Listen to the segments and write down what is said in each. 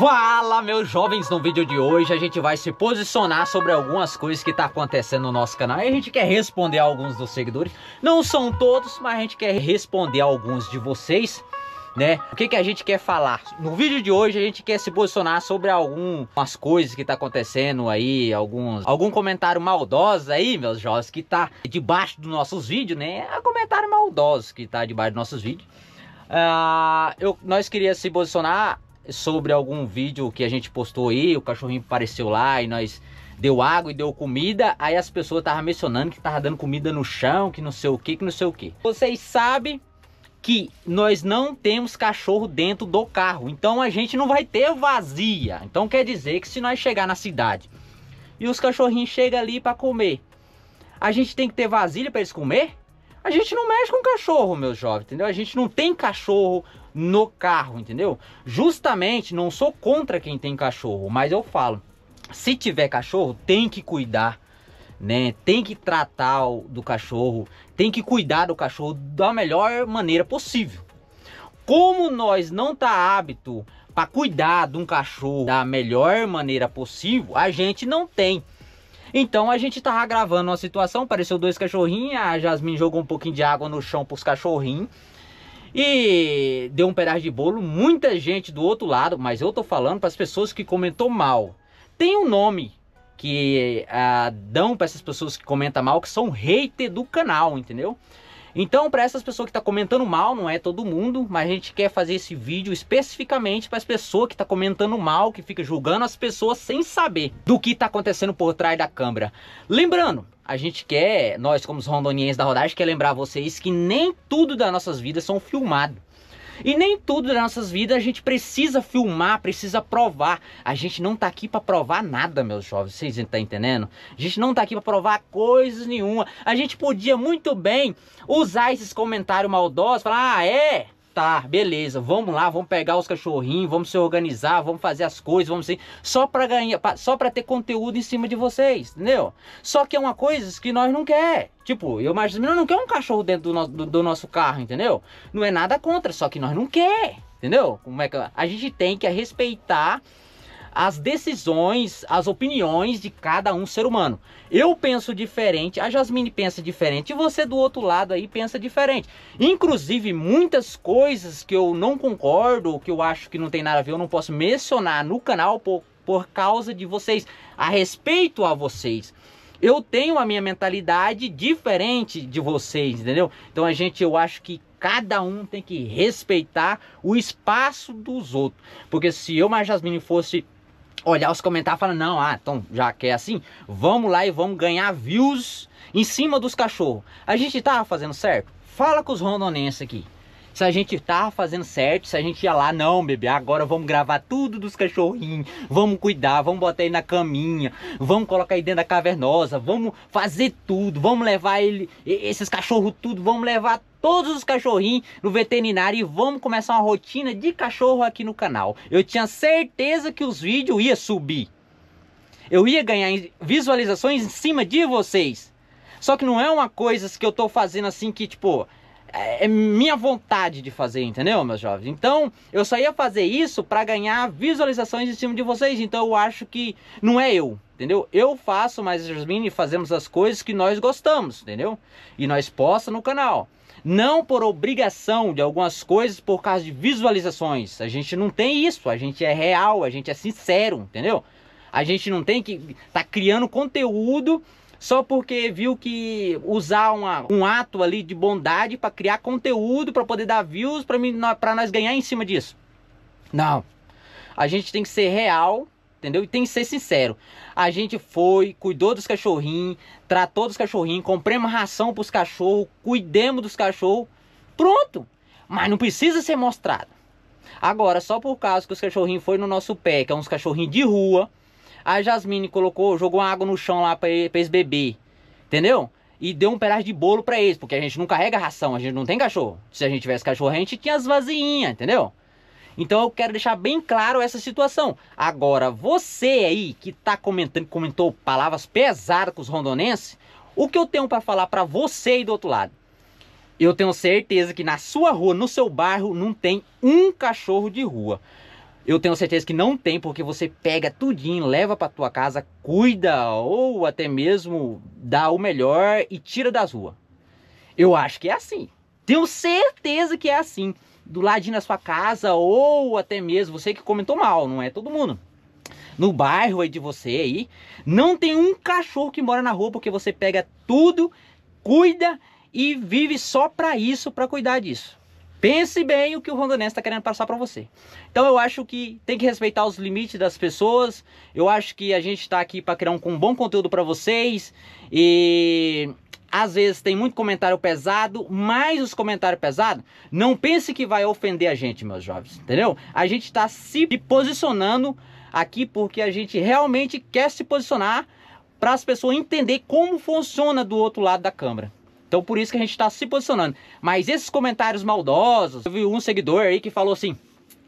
Fala meus jovens, no vídeo de hoje a gente vai se posicionar sobre algumas coisas que tá acontecendo no nosso canal E a gente quer responder a alguns dos seguidores, não são todos, mas a gente quer responder a alguns de vocês né? O que, que a gente quer falar? No vídeo de hoje a gente quer se posicionar sobre algumas coisas que tá acontecendo aí, alguns, algum comentário maldoso aí, meus jovens, que tá debaixo dos nossos vídeos, né? É comentário maldoso que tá debaixo dos nossos vídeos. Uh, eu, nós queríamos se posicionar sobre algum vídeo que a gente postou aí, o cachorrinho apareceu lá e nós deu água e deu comida, aí as pessoas estavam mencionando que tava dando comida no chão, que não sei o que, que não sei o que. Vocês sabem que nós não temos cachorro dentro do carro, então a gente não vai ter vazia. Então quer dizer que se nós chegar na cidade e os cachorrinhos chegam ali para comer, a gente tem que ter vasilha para eles comer? A gente não mexe com cachorro, meus jovens, entendeu? A gente não tem cachorro no carro, entendeu? Justamente, não sou contra quem tem cachorro, mas eu falo, se tiver cachorro, tem que cuidar, né? Tem que tratar o, do cachorro, tem que cuidar do cachorro da melhor maneira possível. Como nós não tá hábito para cuidar de um cachorro da melhor maneira possível, a gente não tem. Então a gente tava gravando uma situação, apareceu dois cachorrinhos, a Jasmine jogou um pouquinho de água no chão pros cachorrinhos. E deu um pedaço de bolo, muita gente do outro lado, mas eu tô falando para as pessoas que comentou mal. Tem um nome que ah, dão para essas pessoas que comentam mal, que são hater do canal, entendeu? Então, para essas pessoas que tá comentando mal, não é todo mundo, mas a gente quer fazer esse vídeo especificamente para as pessoas que tá comentando mal, que fica julgando as pessoas sem saber do que está acontecendo por trás da câmera. Lembrando, a gente quer, nós como os rondonienses da rodagem, quer lembrar vocês que nem tudo das nossas vidas são filmados. E nem tudo das nossas vidas a gente precisa filmar, precisa provar. A gente não tá aqui para provar nada, meus jovens, vocês estão entendendo? A gente não tá aqui para provar coisas nenhuma. A gente podia muito bem usar esses comentários maldosos, falar: "Ah, é, beleza, vamos lá, vamos pegar os cachorrinhos, vamos se organizar, vamos fazer as coisas, vamos ser só para ganhar, pra, só para ter conteúdo em cima de vocês, entendeu? Só que é uma coisa que nós não quer. Tipo, eu imagino, não, não quer um cachorro dentro do, no, do, do nosso carro, entendeu? Não é nada contra, só que nós não quer, entendeu? Como é que a gente tem que respeitar as decisões, as opiniões de cada um ser humano. Eu penso diferente, a Jasmine pensa diferente e você do outro lado aí pensa diferente. Inclusive, muitas coisas que eu não concordo, que eu acho que não tem nada a ver, eu não posso mencionar no canal por, por causa de vocês, a respeito a vocês. Eu tenho a minha mentalidade diferente de vocês, entendeu? Então a gente, eu acho que cada um tem que respeitar o espaço dos outros. Porque se eu, mais Jasmine, fosse olhar os comentários falando, não, ah, então já que é assim, vamos lá e vamos ganhar views em cima dos cachorros. A gente tava fazendo certo? Fala com os rondonenses aqui. Se a gente tava fazendo certo, se a gente ia lá, não, bebê, agora vamos gravar tudo dos cachorrinhos, vamos cuidar, vamos botar ele na caminha, vamos colocar ele dentro da cavernosa, vamos fazer tudo, vamos levar ele, esses cachorros tudo, vamos levar todos os cachorrinhos no veterinário e vamos começar uma rotina de cachorro aqui no canal. Eu tinha certeza que os vídeos ia subir. Eu ia ganhar visualizações em cima de vocês. Só que não é uma coisa que eu tô fazendo assim que, tipo, é, é minha vontade de fazer, entendeu, meus jovens? Então, eu só ia fazer isso para ganhar visualizações em cima de vocês. Então, eu acho que não é eu, entendeu? Eu faço, mas Jasmine fazemos as coisas que nós gostamos, entendeu? E nós posta no canal não por obrigação de algumas coisas por causa de visualizações. A gente não tem isso, a gente é real, a gente é sincero, entendeu? A gente não tem que tá criando conteúdo só porque viu que usar uma, um ato ali de bondade para criar conteúdo para poder dar views para mim para nós ganhar em cima disso. Não. A gente tem que ser real entendeu? E tem que ser sincero. A gente foi, cuidou dos cachorrinhos, tratou dos cachorrinhos, compramos ração para os cachorros, cuidemos dos cachorros, pronto. Mas não precisa ser mostrado. Agora, só por causa que os cachorrinhos foram no nosso pé, que é uns cachorrinhos de rua, a Jasmine colocou, jogou água no chão lá para eles beber, entendeu? E deu um pedaço de bolo para eles, porque a gente não carrega ração, a gente não tem cachorro. Se a gente tivesse cachorro, a gente tinha as vazinhas, entendeu? Então eu quero deixar bem claro essa situação. Agora, você aí que está comentando, comentou palavras pesadas com os rondonenses, o que eu tenho para falar para você aí do outro lado? Eu tenho certeza que na sua rua, no seu bairro, não tem um cachorro de rua. Eu tenho certeza que não tem, porque você pega tudinho, leva para tua casa, cuida ou até mesmo dá o melhor e tira das ruas. Eu acho que é assim. Tenho certeza que é assim do ladinho da sua casa ou até mesmo você que comentou mal, não é todo mundo. No bairro aí de você aí, não tem um cachorro que mora na rua porque você pega tudo, cuida e vive só para isso, para cuidar disso. Pense bem o que o rondonense está tá querendo passar para você. Então eu acho que tem que respeitar os limites das pessoas. Eu acho que a gente está aqui para criar um, um bom conteúdo para vocês e às vezes tem muito comentário pesado, mas os comentários pesados, não pense que vai ofender a gente, meus jovens, entendeu? A gente está se posicionando aqui porque a gente realmente quer se posicionar para as pessoas entender como funciona do outro lado da câmera. Então por isso que a gente está se posicionando. Mas esses comentários maldosos, eu vi um seguidor aí que falou assim,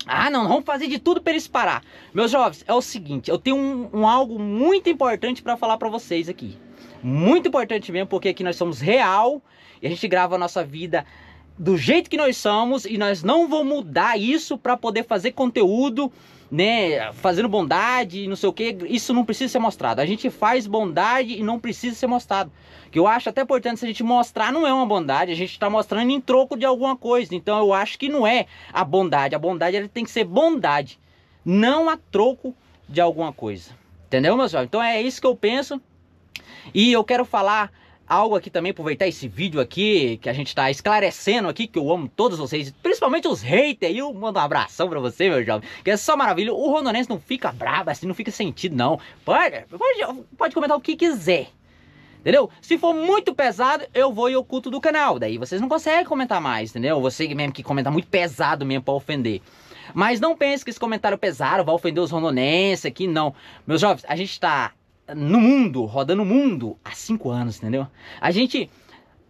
ah, não, vamos fazer de tudo para eles parar. Meus jovens, é o seguinte, eu tenho um, um algo muito importante para falar para vocês aqui. Muito importante mesmo, porque aqui nós somos real e a gente grava a nossa vida do jeito que nós somos e nós não vamos mudar isso para poder fazer conteúdo, né, fazendo bondade, não sei o que, isso não precisa ser mostrado. A gente faz bondade e não precisa ser mostrado. Que eu acho até importante se a gente mostrar não é uma bondade, a gente está mostrando em troco de alguma coisa. Então eu acho que não é a bondade, a bondade ela tem que ser bondade, não a troco de alguma coisa. Entendeu, meu jovem? Então é isso que eu penso. E eu quero falar algo aqui também, aproveitar esse vídeo aqui, que a gente tá esclarecendo aqui, que eu amo todos vocês, principalmente os haters, e eu mando um abração pra você, meu jovem, que é só maravilha, o rondonense não fica brabo, assim, não fica sentido, não, pode, pode, pode comentar o que quiser, entendeu? Se for muito pesado, eu vou e oculto do canal, daí vocês não conseguem comentar mais, entendeu? Você mesmo que comenta muito pesado mesmo pra ofender. Mas não pense que esse comentário pesado vai ofender os rondonenses aqui, não. Meus jovens, a gente tá no mundo, rodando o mundo há cinco anos, entendeu? A gente,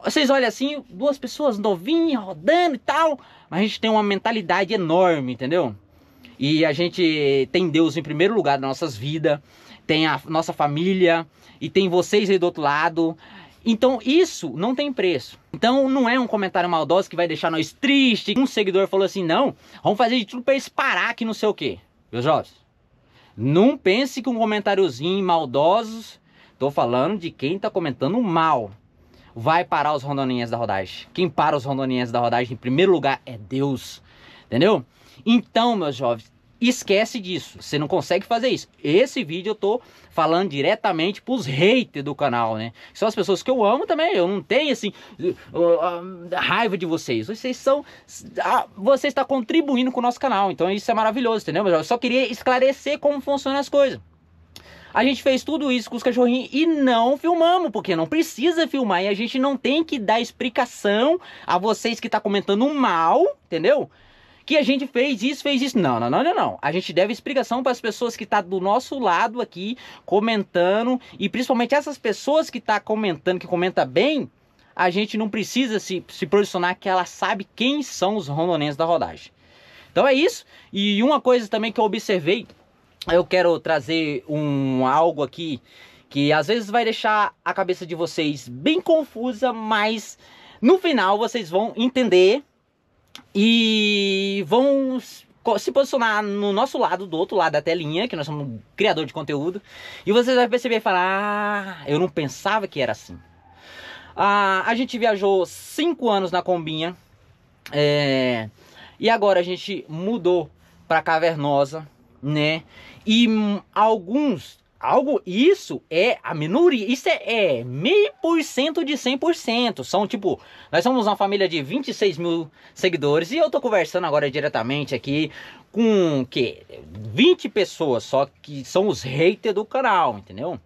vocês olham assim, duas pessoas novinhas rodando e tal, mas a gente tem uma mentalidade enorme, entendeu? E a gente tem Deus em primeiro lugar nas nossas vidas, tem a nossa família e tem vocês aí do outro lado. Então isso não tem preço. Então não é um comentário maldoso que vai deixar nós tristes. Um seguidor falou assim: não, vamos fazer de tudo pra eles parar que não sei o que. Meus jovens, não pense que um comentáriozinho maldosos, tô falando de quem tá comentando mal, vai parar os rondoninhas da rodagem. Quem para os rondoninhas da rodagem em primeiro lugar é Deus, entendeu? Então, meus jovens, Esquece disso, você não consegue fazer isso. Esse vídeo eu tô falando diretamente pros haters do canal, né? São as pessoas que eu amo também, eu não tenho assim raiva de vocês. Vocês são você está contribuindo com o nosso canal, então isso é maravilhoso, entendeu? Eu só queria esclarecer como funcionam as coisas. A gente fez tudo isso com os cachorrinhos e não filmamos, porque não precisa filmar e a gente não tem que dar explicação a vocês que tá comentando mal, entendeu? que a gente fez isso, fez isso. Não, não, não, não, não. A gente deve explicação para as pessoas que tá do nosso lado aqui comentando e principalmente essas pessoas que tá comentando, que comenta bem, a gente não precisa se, se posicionar que ela sabe quem são os rondonenses da rodagem. Então é isso. E uma coisa também que eu observei, eu quero trazer um algo aqui que às vezes vai deixar a cabeça de vocês bem confusa, mas no final vocês vão entender e vão se posicionar no nosso lado, do outro lado da telinha, que nós somos criador de conteúdo, e vocês vão perceber e falar: ah, eu não pensava que era assim. Ah, a gente viajou cinco anos na Combinha, é, e agora a gente mudou para Cavernosa, né? E alguns algo isso é a minoria isso é, é, meio por cento de cem por cento são tipo nós somos uma família de 26 mil seguidores e eu tô conversando agora diretamente aqui com que 20 pessoas só que são os haters do canal entendeu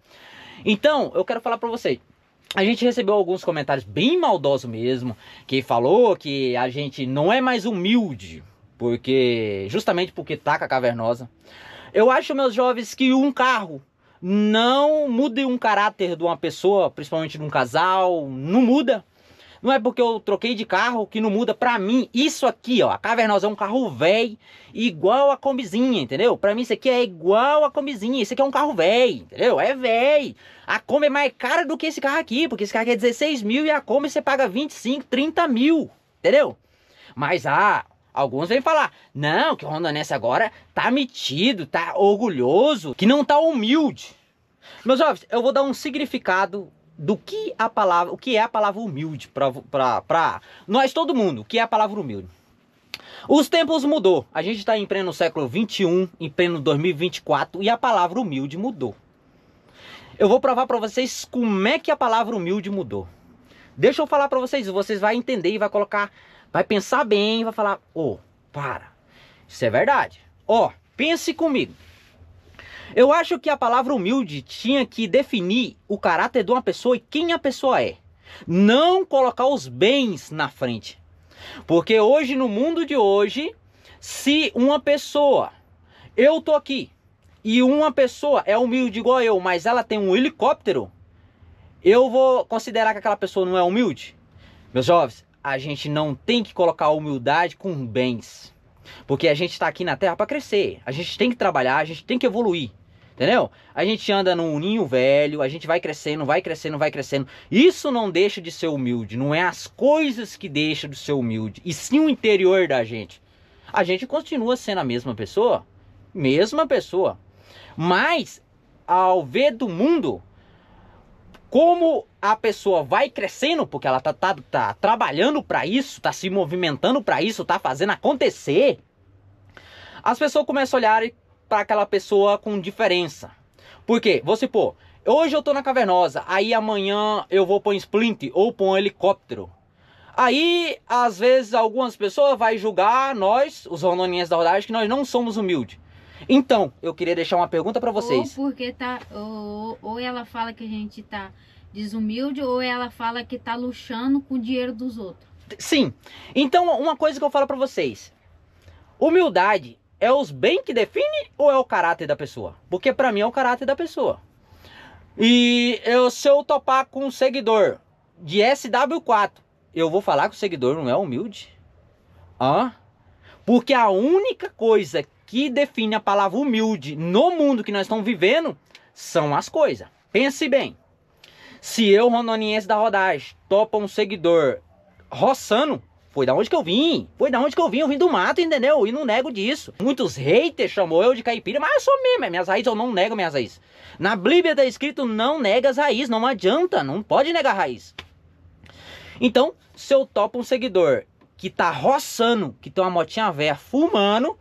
então eu quero falar para você a gente recebeu alguns comentários bem maldosos mesmo que falou que a gente não é mais humilde porque justamente porque taca tá cavernosa eu acho meus jovens que um carro não mude um caráter de uma pessoa, principalmente de um casal, não muda. Não é porque eu troquei de carro que não muda pra mim. Isso aqui, ó, a Cavernosa é um carro velho, igual a combizinha, entendeu? Pra mim isso aqui é igual a combizinha. Isso aqui é um carro velho, entendeu? É velho. A Kombi é mais cara do que esse carro aqui, porque esse carro aqui é 16 mil e a Kombi você paga 25, 30 mil, entendeu? Mas a Alguns vêm falar, não, que o rondonense agora tá metido, tá orgulhoso, que não tá humilde. Meus jovens, eu vou dar um significado do que a palavra, o que é a palavra humilde para nós todo mundo, o que é a palavra humilde. Os tempos mudou. A gente está em pleno século 21, em pleno 2024 e a palavra humilde mudou. Eu vou provar para vocês como é que a palavra humilde mudou. Deixa eu falar para vocês, vocês vai entender e vai colocar Vai pensar bem, vai falar, ô, oh, para. Isso é verdade. Ó, oh, pense comigo. Eu acho que a palavra humilde tinha que definir o caráter de uma pessoa e quem a pessoa é. Não colocar os bens na frente. Porque hoje, no mundo de hoje, se uma pessoa, eu tô aqui, e uma pessoa é humilde igual eu, mas ela tem um helicóptero, eu vou considerar que aquela pessoa não é humilde? Meus jovens, a gente não tem que colocar humildade com bens. Porque a gente está aqui na Terra para crescer. A gente tem que trabalhar, a gente tem que evoluir. Entendeu? A gente anda num ninho velho, a gente vai crescendo, vai crescendo, vai crescendo. Isso não deixa de ser humilde. Não é as coisas que deixam de ser humilde, e sim o interior da gente. A gente continua sendo a mesma pessoa, mesma pessoa. Mas, ao ver do mundo, como a pessoa vai crescendo porque ela tá, tá, tá trabalhando para isso, tá se movimentando para isso, tá fazendo acontecer, as pessoas começam a olhar para aquela pessoa com diferença. Por quê? Você pô, hoje eu tô na cavernosa, aí amanhã eu vou pôr um splint ou pôr um helicóptero. Aí, às vezes, algumas pessoas vão julgar nós, os rondoninhas da rodagem, que nós não somos humildes. Então, eu queria deixar uma pergunta para vocês. Ou porque tá. Ou, ou ela fala que a gente tá desumilde ou ela fala que tá luxando com o dinheiro dos outros? Sim. Então, uma coisa que eu falo para vocês. Humildade é os bem que define ou é o caráter da pessoa? Porque para mim é o caráter da pessoa. E eu, se eu topar com um seguidor de SW4, eu vou falar que o seguidor não é humilde? Hã? Porque a única coisa que define a palavra humilde no mundo que nós estamos vivendo são as coisas. Pense bem. Se eu, rondoniense da rodagem, topa um seguidor roçando, foi da onde que eu vim? Foi da onde que eu vim? Eu vim do mato, entendeu? E não nego disso. Muitos haters chamou eu de caipira, mas eu sou mesmo, é minhas raízes eu não nego minhas raízes. Na Bíblia tá escrito não nega as raízes, não adianta, não pode negar a raiz. Então, se eu topo um seguidor que tá roçando, que tem uma motinha velha fumando,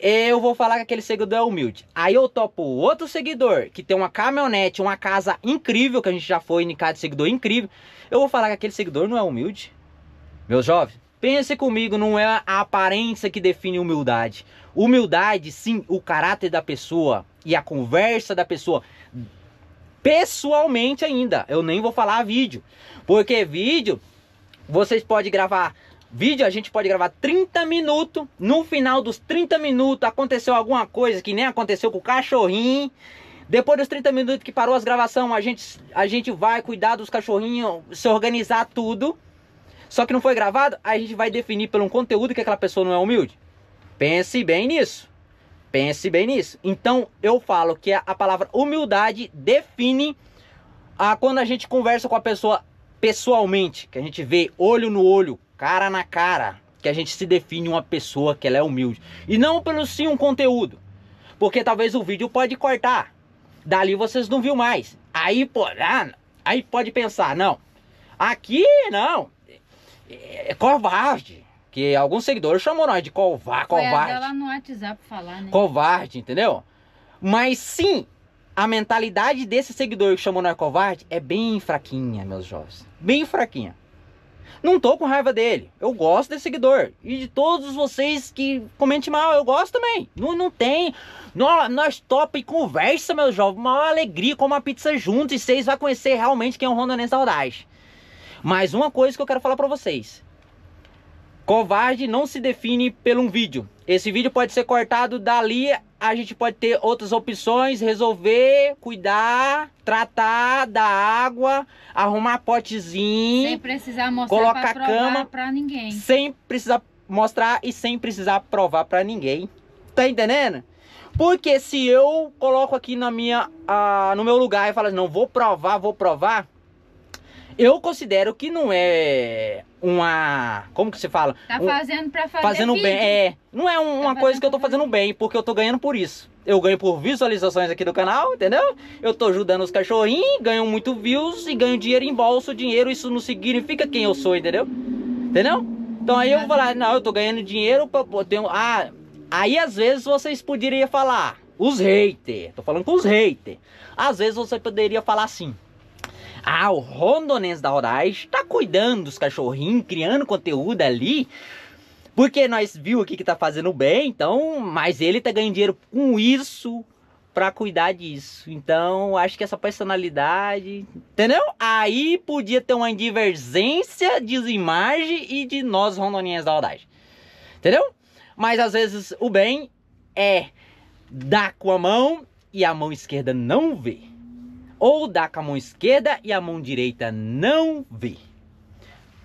eu vou falar que aquele seguidor é humilde. Aí eu topo outro seguidor que tem uma caminhonete, uma casa incrível, que a gente já foi indicado de seguidor incrível. Eu vou falar que aquele seguidor não é humilde. Meu jovem, pense comigo, não é a aparência que define humildade. Humildade, sim, o caráter da pessoa e a conversa da pessoa. Pessoalmente ainda, eu nem vou falar vídeo. Porque vídeo, vocês podem gravar Vídeo a gente pode gravar 30 minutos. No final dos 30 minutos aconteceu alguma coisa que nem aconteceu com o cachorrinho. Depois dos 30 minutos que parou as gravações, a gente, a gente vai cuidar dos cachorrinhos, se organizar tudo. Só que não foi gravado, a gente vai definir pelo conteúdo que aquela pessoa não é humilde. Pense bem nisso. Pense bem nisso. Então eu falo que a, a palavra humildade define a, quando a gente conversa com a pessoa pessoalmente, que a gente vê olho no olho, cara na cara, que a gente se define uma pessoa que ela é humilde. E não pelo sim um conteúdo. Porque talvez o vídeo pode cortar. Dali vocês não viu mais. Aí, pô, ah, aí pode pensar, não. Aqui não. É, é covarde. Que alguns seguidores chamam nós de covar, covarde. Ela no WhatsApp falar, né? Covarde, entendeu? Mas sim, a mentalidade desse seguidor que chamou nós covarde é bem fraquinha, meus jovens. Bem fraquinha. Não tô com raiva dele. Eu gosto desse seguidor. E de todos vocês que comentem mal, eu gosto também. Não, não tem. Nós, nós topa e conversa, meu jovem. Uma alegria com uma pizza junto. E vocês vão conhecer realmente quem é o Rondonense Saudade. Mas uma coisa que eu quero falar para vocês. Covarde não se define pelo um vídeo. Esse vídeo pode ser cortado dali a gente pode ter outras opções, resolver, cuidar, tratar da água, arrumar potezinho. Sem precisar mostrar colocar pra cama pra ninguém. Sem precisar mostrar e sem precisar provar para ninguém. Tá entendendo? Porque se eu coloco aqui na minha, no meu lugar e falo assim, não vou provar, vou provar, eu considero que não é uma. Como que se fala? Tá fazendo pra fazer. Fazendo vídeo. bem. É. Não é um, tá uma coisa que eu tô fazendo bem, porque eu tô ganhando por isso. Eu ganho por visualizações aqui do canal, entendeu? Eu tô ajudando os cachorrinhos, ganho muito views e ganho dinheiro em bolso. Dinheiro, isso não significa quem eu sou, entendeu? Entendeu? Então aí eu vou falar, não, eu tô ganhando dinheiro pra. Eu tenho, ah, aí às vezes vocês poderiam falar, os haters, tô falando com os haters. Às vezes você poderia falar assim. Ah, o rondonense da Horais está cuidando dos cachorrinhos, criando conteúdo ali. Porque nós viu aqui que tá fazendo bem, então, mas ele tá ganhando dinheiro com isso para cuidar disso. Então, acho que essa personalidade, entendeu? Aí podia ter uma divergência de imagem e de nós rondoninhas da Horais. Entendeu? Mas às vezes o bem é dar com a mão e a mão esquerda não vê ou dá com a mão esquerda e a mão direita não vê.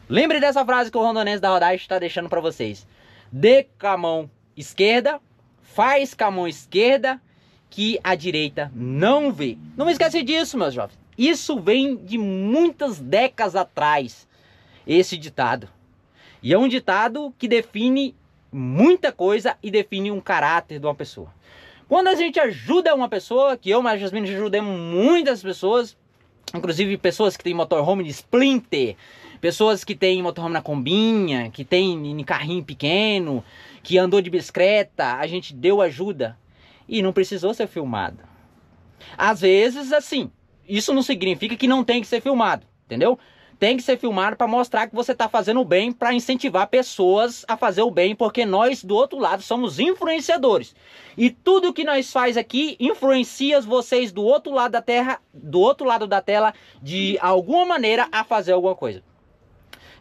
Lembre dessa frase que o rondonense da rodagem está deixando para vocês. Dê com a mão esquerda, faz com a mão esquerda que a direita não vê. Não esquece disso, meus jovens. Isso vem de muitas décadas atrás, esse ditado. E é um ditado que define muita coisa e define um caráter de uma pessoa. Quando a gente ajuda uma pessoa, que eu mais Jasmine ajudamos muitas pessoas, inclusive pessoas que têm motorhome de splinter, pessoas que têm motorhome na combinha, que têm em carrinho pequeno, que andou de bicicleta, a gente deu ajuda e não precisou ser filmado. Às vezes, assim, isso não significa que não tem que ser filmado, entendeu? tem que ser filmado para mostrar que você está fazendo o bem, para incentivar pessoas a fazer o bem, porque nós do outro lado somos influenciadores. E tudo que nós faz aqui influencia vocês do outro lado da terra, do outro lado da tela, de alguma maneira a fazer alguma coisa.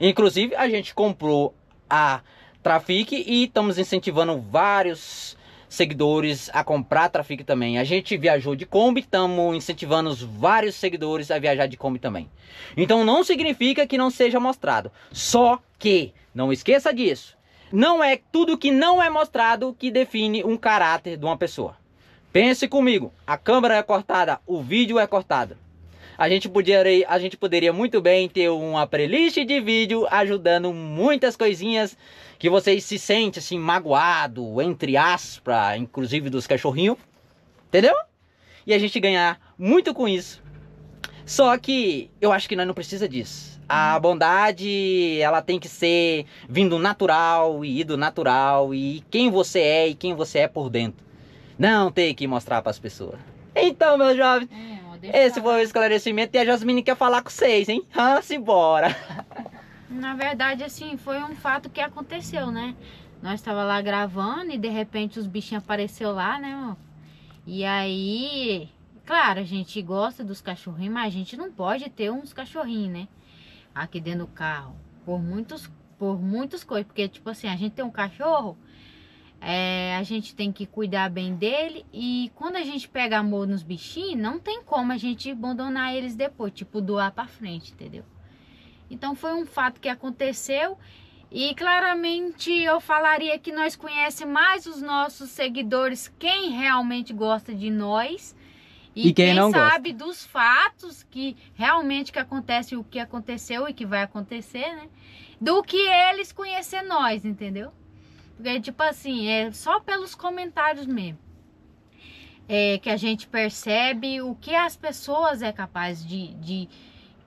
Inclusive, a gente comprou a Trafic e estamos incentivando vários seguidores a comprar Trafic também. A gente viajou de Kombi, estamos incentivando os vários seguidores a viajar de Kombi também. Então não significa que não seja mostrado, só que não esqueça disso. Não é tudo que não é mostrado que define um caráter de uma pessoa. Pense comigo, a câmera é cortada, o vídeo é cortado. A gente, podia, a gente poderia muito bem ter uma playlist de vídeo ajudando muitas coisinhas que vocês se sentem assim magoado, entre aspas, inclusive dos cachorrinhos. Entendeu? E a gente ganhar muito com isso. Só que eu acho que nós não precisa disso. A bondade, ela tem que ser vindo natural e ido natural e quem você é e quem você é por dentro. Não tem que mostrar para as pessoas. Então, meus jovens, deixar. Esse foi o esclarecimento e a Jasmine quer falar com vocês, hein? Ah, simbora! Na verdade, assim, foi um fato que aconteceu, né? Nós tava lá gravando e de repente os bichinhos apareceu lá, né, mano? E aí, claro, a gente gosta dos cachorrinhos, mas a gente não pode ter uns cachorrinhos, né? Aqui dentro do carro. Por muitos, por muitos coisas. Porque, tipo assim, a gente tem um cachorro é, a gente tem que cuidar bem dele e quando a gente pega amor nos bichinhos, não tem como a gente abandonar eles depois, tipo doar para frente, entendeu? Então foi um fato que aconteceu e claramente eu falaria que nós conhecemos mais os nossos seguidores quem realmente gosta de nós e, e quem, quem, não sabe gosta. dos fatos que realmente que acontece, o que aconteceu e que vai acontecer, né? Do que eles conhecer nós, entendeu? porque é, tipo assim, é só pelos comentários mesmo. É, que a gente percebe o que as pessoas é capaz de, de.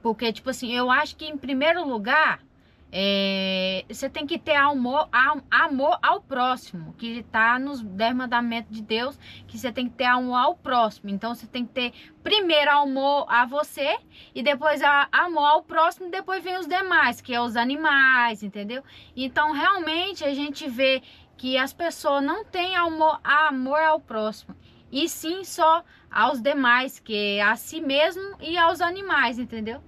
Porque, tipo assim, eu acho que em primeiro lugar é, você tem que ter amor, amor ao próximo, que está nos dez mandamentos de Deus, que você tem que ter amor ao próximo. Então você tem que ter primeiro amor a você e depois a, amor ao próximo, e depois vem os demais, que é os animais, entendeu? Então realmente a gente vê que as pessoas não têm amor, amor ao próximo e sim só aos demais, que é a si mesmo e aos animais, entendeu?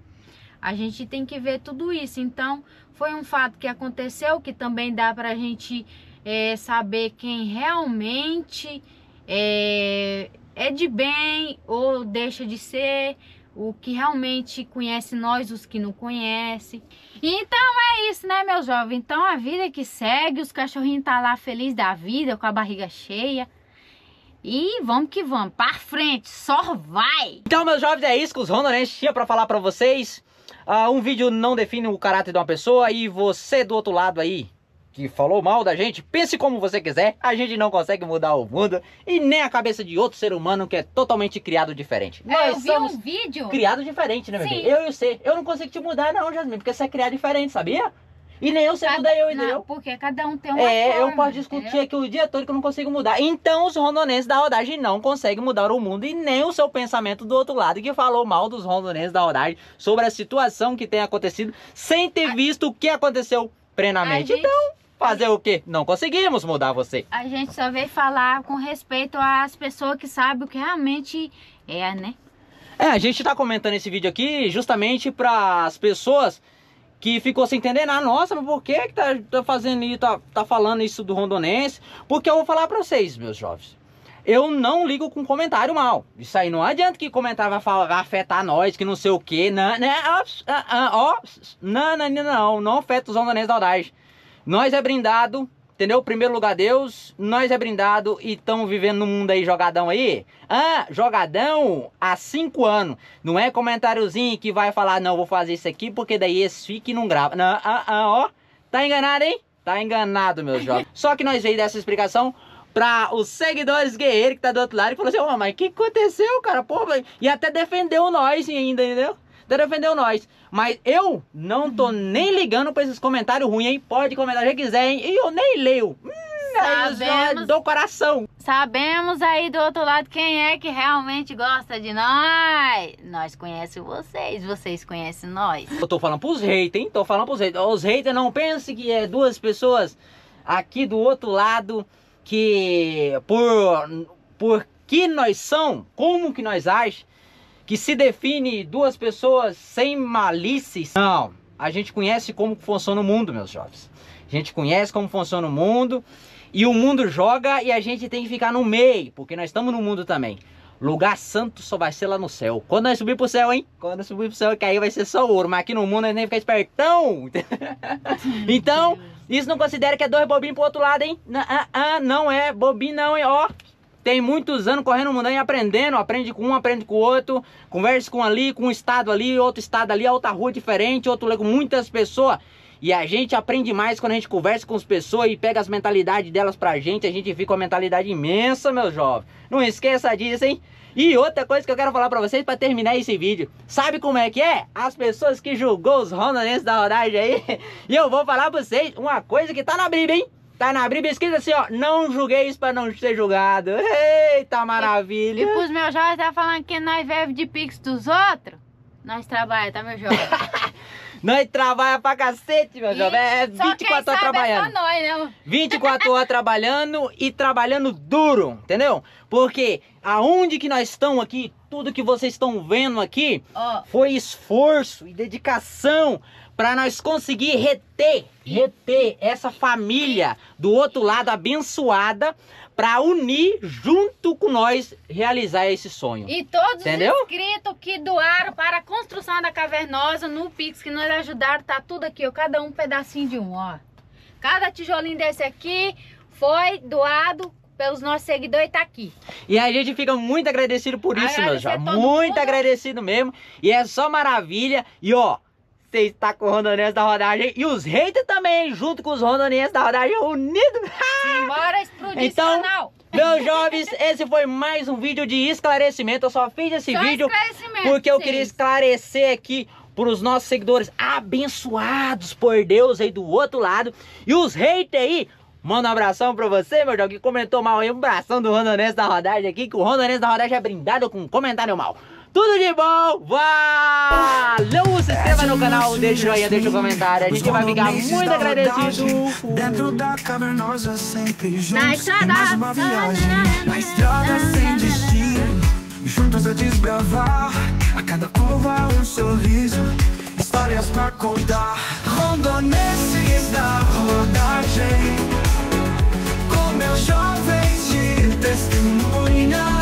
A gente tem que ver tudo isso. Então, foi um fato que aconteceu que também dá para a gente é, saber quem realmente é, é de bem ou deixa de ser, o que realmente conhece nós, os que não conhece. Então é isso, né, meus jovens? Então a vida que segue, os cachorrinhos tá lá feliz da vida, com a barriga cheia. E vamos que vamos, para frente, só vai! Então, meus jovens, é isso que os rondonenses tinham para falar para vocês. Ah, um vídeo não define o caráter de uma pessoa e você do outro lado aí que falou mal da gente, pense como você quiser, a gente não consegue mudar o mundo e nem a cabeça de outro ser humano que é totalmente criado diferente. É, Nós eu somos vi um vídeo. criado diferente, né, bebê? Eu e você. Eu não consigo te mudar não, Jasmine, porque você é criado diferente, sabia? E nem eu sei mudar eu, entendeu? Não, porque cada um tem uma É, forma, eu posso discutir entendeu? aqui o dia todo que eu não consigo mudar. Então os rondonenses da rodagem não conseguem mudar o mundo e nem o seu pensamento do outro lado, que falou mal dos rondonenses da rodagem sobre a situação que tem acontecido, sem ter a... visto o que aconteceu plenamente. Gente... Então, fazer o quê? Não conseguimos mudar você. A gente só veio falar com respeito às pessoas que sabem o que realmente é, né? É, a gente tá comentando esse vídeo aqui justamente para as pessoas que ficou sem entender nada. Nossa, mas por que, que tá, tá fazendo isso, tá, tá falando isso do rondonense? Porque eu vou falar para vocês, meus jovens. Eu não ligo com comentário mal. Isso aí não adianta que comentário vai, falar, vai afetar nós, que não sei o que. Não, não, né? ah, ah, ah, não, não, não, não, não afeta os rondonenses da Aldage. Nós é brindado Entendeu? Primeiro lugar Deus, nós é brindado e estamos vivendo no mundo aí jogadão aí. Ah, jogadão há cinco anos. Não é comentáriozinho que vai falar, não, vou fazer isso aqui porque daí esse fique e não grava. Não, ah, ah, ó. Tá enganado, hein? Tá enganado, meus jovem. Só que nós veio dessa explicação pra os seguidores guerreiros que tá do outro lado e falou assim, ó, oh, mas o que aconteceu, cara? Pô, e até defendeu nós ainda, entendeu? defendeu nós. Mas eu não tô nem ligando pra esses comentários ruins, hein? Pode comentar se quiser, hein? E eu nem leio. Hum, é Sabemos, do coração. Sabemos aí do outro lado quem é que realmente gosta de nós. Nós conhecemos vocês, vocês conhecem nós. Eu tô falando pros haters, hein? Tô falando pros haters. Os haters não pensem que é duas pessoas aqui do outro lado que por por que nós são, como que nós age, que se define duas pessoas sem malícias. Não, a gente conhece como funciona o mundo, meus jovens. A gente conhece como funciona o mundo e o mundo joga e a gente tem que ficar no meio, porque nós estamos no mundo também. Lugar santo só vai ser lá no céu. Quando nós subir pro céu, hein? Quando nós subir pro céu, que aí vai ser só ouro. Mas aqui no mundo nós nem fica espertão. então, isso não considera que é dois bobinhos pro outro lado, hein? Não, ah, ah não é bobinho não, hein? Ó, tem muitos anos correndo o mundo e aprendendo, aprende com um, aprende com o outro, conversa com ali, com um estado ali, outro estado ali, outra rua diferente, outro lugar com muitas pessoas. E a gente aprende mais quando a gente conversa com as pessoas e pega as mentalidades delas pra gente, a gente fica com uma mentalidade imensa, meu jovem. Não esqueça disso, hein? E outra coisa que eu quero falar pra vocês pra terminar esse vídeo. Sabe como é que é? As pessoas que julgou os Ronaldenses da rodagem aí. E eu vou falar pra vocês uma coisa que tá na Bíblia, hein? Tá na abrir pesquisa assim, ó, não julguei isso para não ser julgado. Eita maravilha. E, e pros meus jovens tá falando que nós vive de pix dos outros. Nós trabalha, tá, meu jovem? nós trabalha pra cacete, meu jovem. É 24 horas é trabalhando. É nós, né? 24 horas trabalhando e trabalhando duro, entendeu? Porque aonde que nós estamos aqui, tudo que vocês estão vendo aqui, oh. foi esforço e dedicação para nós conseguir reter, reter essa família do outro lado abençoada para unir junto com nós realizar esse sonho. E todos Entendeu? os inscritos que doaram para a construção da cavernosa no Pix que nos ajudaram, tá tudo aqui, ó, cada um, pedacinho de um, ó. Cada tijolinho desse aqui foi doado pelos nossos seguidores tá aqui. E a gente fica muito agradecido por isso, Agradecer meu já. Muito mundo. agradecido mesmo. E é só maravilha. E ó, você está com o Rondonense da rodagem e os haters também, junto com os Rondonenses da rodagem unidos. Simbora explodir então, canal. Meus jovens, esse foi mais um vídeo de esclarecimento. Eu só fiz esse só vídeo porque eu vocês. queria esclarecer aqui para os nossos seguidores abençoados por Deus aí do outro lado. E os haters aí, manda um abração para você, meu jovem, que comentou mal aí. Um abração do Rondonense da rodagem aqui, que o Rondonense da rodagem é brindado com um comentário mal tudo de bom, valeu! Se inscreva no canal, deixa o joinha, deixa o comentário, a gente vai ficar muito agradecido. Dentro da cavernosa sempre juntos, na estrada, é mais uma viagem, na estrada sem destino, juntos a desbravar, a cada curva um sorriso, histórias pra contar, rondonenses da rodagem, com meus jovens de testemunha.